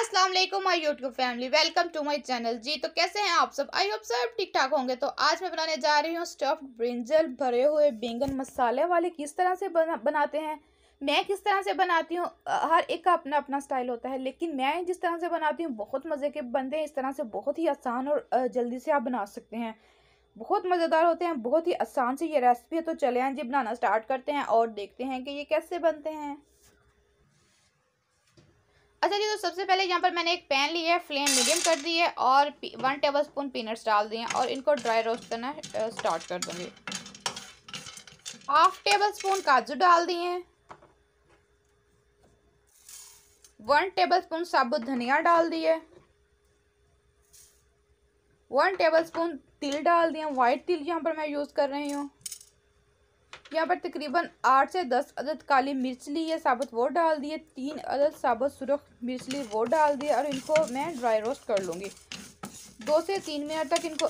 Aslam my YouTube YouTube family welcome to my channel जी तो कैसे हैं आप सब आई होप सब ठीक ठाक होंगे तो आज मैं बनाने जा रही हूँ स्टफ्ड ब्रिंजल भरे हुए बैंगन मसाले वाले किस तरह से बना बनाते हैं मैं किस तरह से बनाती हूँ हर एक का अपना अपना स्टाइल होता है लेकिन मैं जिस तरह से बनाती हूँ बहुत मज़े के बनते हैं इस तरह से बहुत ही आसान और जल्दी से आप बना सकते हैं बहुत मज़ेदार होते हैं बहुत ही आसान से ये रेसिपी है तो चले आए जी बनाना स्टार्ट करते हैं और देखते हैं कि ये कैसे बनते हैं अच्छा जी तो सबसे पहले यहाँ पर मैंने एक पैन लिया है फ्लेम मीडियम कर दी है और वन टेबल स्पून पीनट्स डाल दिए और इनको ड्राई रोस्ट करना स्टार्ट कर दूँगी हाफ टेबल स्पून काजू डाल दिए हैं वन टेबल स्पून साबुत धनिया डाल दिए वन टेबल स्पून तिल डाल दिया वाइट तिल यहाँ पर मैं यूज़ कर रही हूँ यहाँ पर तकरीबन आठ से दस अदद काली मिर्च ली है साबुत वो डाल दिए तीन अदद साबुत सुरख मिर्च ली वो डाल दिए और इनको मैं ड्राई रोस्ट कर लूँगी दो से तीन मिनट तक इनको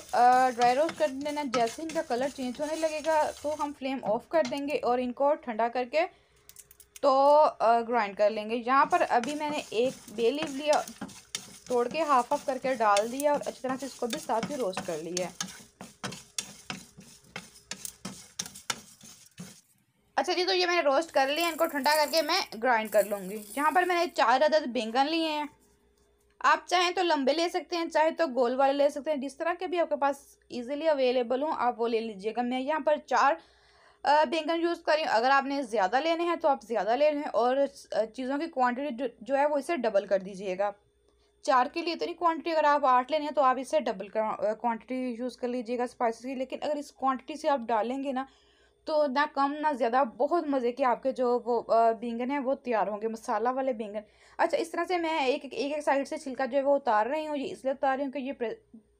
ड्राई रोस्ट कर देना जैसे इनका कलर चेंज होने लगेगा तो हम फ्लेम ऑफ कर देंगे और इनको ठंडा करके तो ग्राइंड कर लेंगे यहाँ पर अभी मैंने एक बे लिया तोड़ के हाफ ऑफ करके डाल दिया और अच्छी तरह से इसको भी साथ ही रोस्ट कर लिया अच्छा जी तो ये मैंने रोस्ट कर लिया इनको ठंडा करके मैं ग्राइंड कर लूँगी यहाँ पर मैंने चार अदद बैंगन लिए हैं आप चाहें तो लंबे ले सकते हैं चाहे तो गोल वाले ले सकते हैं जिस तरह के भी आपके पास इजीली अवेलेबल हों आप वो ले लीजिएगा मैं यहाँ पर चार बैंगन यूज़ करी अगर आपने ज़्यादा लेने हैं तो आप ज़्यादा ले लें और चीज़ों की क्वान्टिटी जो है वो इसे डबल कर दीजिएगा चार के लिए इतनी क्वांटिटी अगर आप आठ लेने हैं तो आप इसे डबल क्वांटिटी यूज़ कर लीजिएगा स्पाइसेस की लेकिन अगर इस क्वांटिटी से आप डालेंगे ना तो ना कम ना ज़्यादा बहुत मज़े के आपके जो वो बैंगन है वो तैयार होंगे मसाला वाले बैंगन अच्छा इस तरह से मैं एक एक एक साइड से छिलका जो है वो उतार रही हूँ ये इसलिए उतार रही हूँ कि ये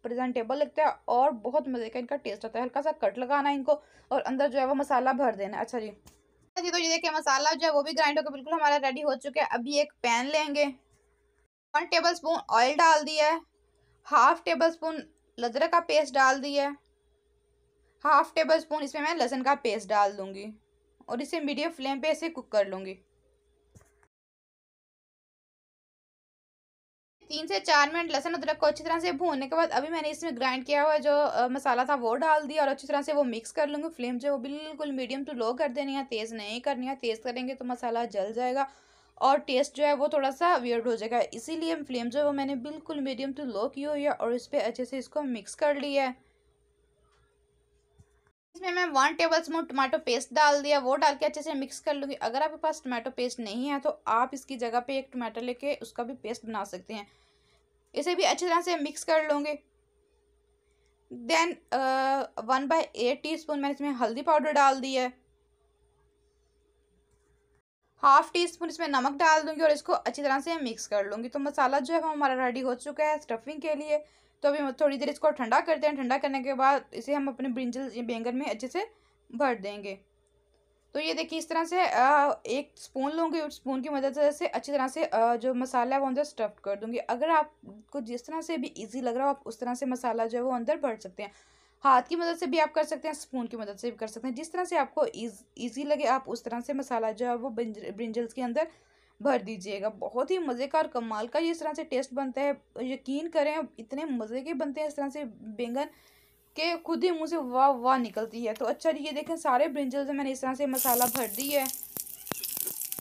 प्रेजेंटेबल लगता है और बहुत मज़े का इनका टेस्ट आता है हल्का सा कट लगाना इनको और अंदर जो है वो मसाला भर देना अच्छा जी अच्छा जी तो ये देखिए मसाला जो है वो भी ग्राइंड होकर बिल्कुल हमारा रेडी हो चुका है अभी एक पैन लेंगे वन टेबल स्पून ऑयल डाल दिया है हाफ टेबल स्पून लदरक का पेस्ट डाल दिया है हाफ टेबल स्पून इसमें मैं लहसन का पेस्ट डाल दूँगी और इसे मीडियम फ्लेम पे इसे कुक कर लूँगी तीन से चार मिनट लहसन अदरक को अच्छी तरह से भूनने के बाद अभी मैंने इसमें ग्राइंड किया हुआ जो मसाला था वो डाल दिया और अच्छी तरह से वो मिक्स कर लूँगी फ्लेम जो बिल्कुल मीडियम टू लो कर देनी है तेज़ नहीं करनी है तेज़ करेंगे तो मसाला जल जाएगा और टेस्ट जो है वो थोड़ा सा वियर्ड हो जाएगा इसीलिए फ्लेम जो है वो मैंने बिल्कुल मीडियम टू लो की हुई है और इस पर अच्छे से इसको मिक्स कर लिया है इसमें मैं one tablespoon tomato paste डाल दिया वो डाल के अच्छे से मिक्स कर लूँगी अगर आपके पास टमाटो पेस्ट नहीं है तो आप इसकी जगह पे एक टमाटो लेके उसका भी पेस्ट बना सकते हैं इसे भी अच्छी तरह से मिक्स कर लूँगी then one by eight teaspoon मैंने इसमें हल्दी पाउडर डाल दिया है हाफ टी स्पून इसमें नमक डाल दूंगी और इसको अच्छी तरह से मिक्स कर लूँगी तो मसाला जो है वो हमारा रेडी हो चुका है स्टफिंग के लिए तो अभी थोड़ी देर इसको ठंडा करते हैं ठंडा करने के बाद इसे हम अपने ब्रिंजल बैंगन में अच्छे से भर देंगे तो ये देखिए इस तरह से एक स्पून लूँगी उस स्पून की मदद से अच्छी तरह से जो मसाला है वो अंदर स्टफ़ कर दूँगी अगर आपको जिस तरह से भी इजी लग रहा हो आप उस तरह से मसाला जो है वो अंदर भर सकते हैं हाथ की मदद से भी आप कर सकते हैं स्पून की मदद से भी कर सकते हैं जिस तरह से आपको ईजी लगे आप उस तरह से मसाला जो है वो ब्रिंजल्स के अंदर भर दीजिएगा बहुत ही मज़े का और कमाल का ये इस तरह से टेस्ट बनता है यकीन करें इतने मज़े के बनते हैं इस तरह से बैंगन के खुद ही मुँह से वाह वाह निकलती है तो अच्छा ये देखें सारे ब्रिंजल्स मैंने इस तरह से मसाला भर दी है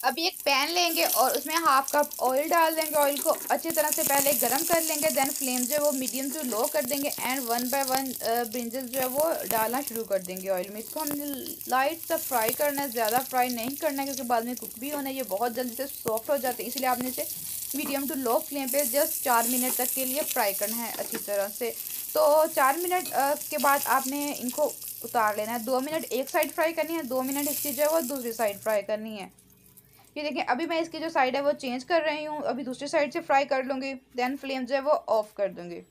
अभी एक पैन लेंगे और उसमें हाफ कप ऑयल डाल देंगे ऑयल को अच्छी तरह से पहले गर्म कर लेंगे दैन फ्लेम जो है वो मीडियम टू लो कर देंगे and one by one brinjal जो है वो डालना शुरू कर देंगे ऑयल में इसको हमने लाइट सा फ्राई करना है ज़्यादा फ्राई नहीं करना है क्योंकि बाद में कुक भी होना है ये बहुत जल्दी से सॉफ्ट हो जाते हैं इसलिए आपने इसे मीडियम टू लो फ्लेम पर जस्ट चार मिनट तक के लिए फ्राई करना है अच्छी तरह से तो चार मिनट uh, के बाद आपने इनको उतार लेना है दो मिनट एक साइड फ्राई करनी है दो मिनट इसकी जो है वो दूसरी साइड फ्राई करनी है ये देखें अभी मैं इसकी जो साइड है वो चेंज कर रही हूँ अभी दूसरी साइड से फ्राई कर लूँगी देन फ्लेम जो है वो ऑफ़ कर दूँगी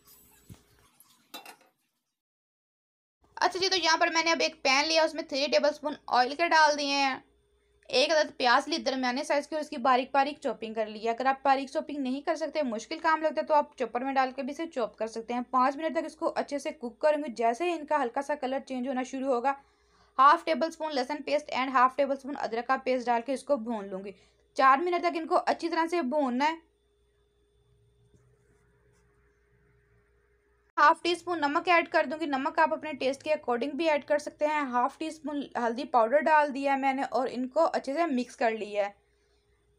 अच्छा जी तो यहाँ पर मैंने अब एक पैन लिया उसमें थ्री टेबल स्पून ऑयल के डाल दिए हैं एक अदद प्याज ली दरमियाने साइज़ की और उसकी बारीक बारीक चॉपिंग कर ली अगर आप बारीक चॉपिंग नहीं कर सकते मुश्किल काम लगता है तो आप चॉपर में डाल के भी इसे चॉप कर सकते हैं पाँच मिनट तक इसको अच्छे से कुक करेंगे जैसे ही इनका हल्का सा कलर चेंज होना शुरू होगा हाफ टेबल स्पून लहसन paste and half tablespoon अदरक का पेस्ट डाल के इसको भून लूँगी चार मिनट तक इनको अच्छी तरह से भूनना है हाफ टी स्पून नमक ऐड कर दूंगी नमक आप अपने टेस्ट के अकॉर्डिंग भी ऐड कर सकते हैं हाफ टी स्पून हल्दी पाउडर डाल दिया है मैंने और इनको अच्छे से मिक्स कर लिया है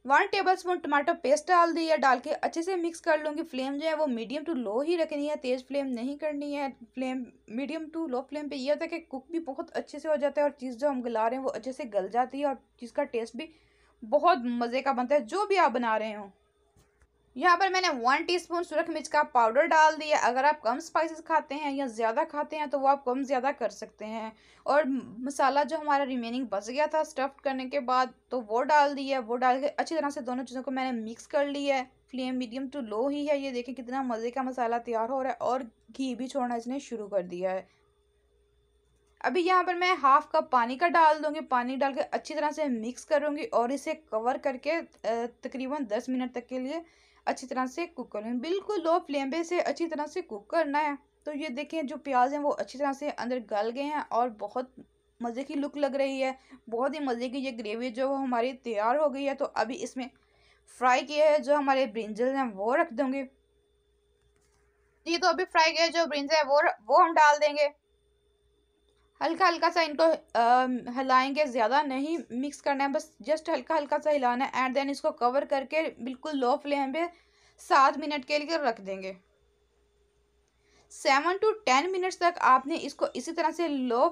one tablespoon tomato paste डाल दिया डाल के अच्छे से मिक्स कर लूँगी फ्लेम जो है वो मीडियम टू लो ही रखनी है तेज़ फ्लेम नहीं करनी है flame medium to low flame पे ये होता है कि कुक भी बहुत अच्छे से हो जाता है और चीज़ जो हम गला रहे हैं वो अच्छे से गल जाती है और चीज़ का टेस्ट भी बहुत मज़े का बनता है जो भी आप बना रहे हो यहाँ पर मैंने वन टीस्पून सुरख मिर्च का पाउडर डाल दिया अगर आप कम स्पाइसेस खाते हैं या ज़्यादा खाते हैं तो वो आप कम ज़्यादा कर सकते हैं और मसाला जो हमारा रिमेनिंग बच गया था स्टफ़ करने के बाद तो वो डाल दिया वो डाल के अच्छी तरह से दोनों चीज़ों को मैंने मिक्स कर लिया है फ्लेम मीडियम टू लो ही है ये देखें कितना मज़े का मसाला तैयार हो रहा है और घी भी छोड़ना इसने शुरू कर दिया है अभी यहाँ पर मैं हाफ़ कप पानी का डाल दूँगी पानी डाल के अच्छी तरह से मिक्स करूँगी और इसे कवर करके तकरीबन दस मिनट तक के लिए अच्छी तरह से कुक कर बिल्कुल लो फ्लेम पे से अच्छी तरह से कुक करना है तो ये देखें जो प्याज हैं वो अच्छी तरह से अंदर गल गए हैं और बहुत मज़े की लुक लग रही है बहुत ही मज़े की ये ग्रेवी जो हमारी तैयार हो गई है तो अभी इसमें फ्राई किया है जो हमारे ब्रिंजल हैं वो रख दूँगी ये तो अभी फ्राई किया जो ब्रिंजल है वो वो हम डाल देंगे हल्का हल्का सा इनको आ, हिलाएंगे ज़्यादा नहीं मिक्स करना है बस जस्ट हल्का हल्का सा हिलाना है एंड देन इसको कवर करके बिल्कुल लो फ्लेम पे सात मिनट के लिए रख देंगे सेवन टू टेन मिनट्स तक आपने इसको इसी तरह से लो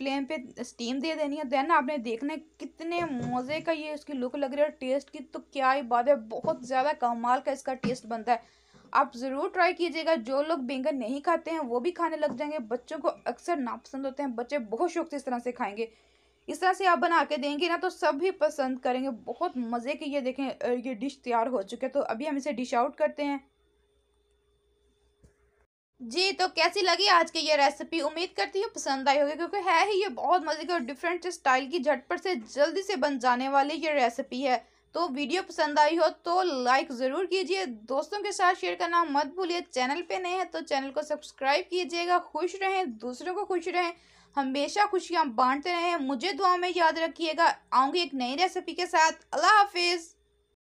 फ्लेम पे स्टीम दे देनी है देन आपने देखना है कितने मज़े का ये इसकी लुक लग रही है और टेस्ट की तो क्या ही बात है बहुत ज़्यादा कमाल का इसका टेस्ट बनता है आप ज़रूर ट्राई कीजिएगा जो लोग बैंगन नहीं खाते हैं वो भी खाने लग जाएंगे बच्चों को अक्सर नापसंद होते हैं बच्चे बहुत शौक से इस तरह से खाएंगे इस तरह से आप बना के देंगे ना तो सभी पसंद करेंगे बहुत मज़े की ये देखें ये डिश तैयार हो चुके तो अभी हम इसे डिश आउट करते हैं जी तो कैसी लगी आज की ये रेसिपी उम्मीद करती हूँ पसंद आई होगी क्योंकि है ही ये बहुत मज़े की और डिफरेंट स्टाइल की झटपट से जल्दी से बन जाने वाली ये रेसिपी है तो वीडियो पसंद आई हो तो लाइक ज़रूर कीजिए दोस्तों के साथ शेयर करना मत भूलिए चैनल पे नए हैं तो चैनल को सब्सक्राइब कीजिएगा खुश रहें दूसरों को खुश रहें हमेशा खुशियाँ बांटते रहें मुझे दुआ में याद रखिएगा आऊँगी एक नई रेसिपी के साथ अल्लाह हाफिज़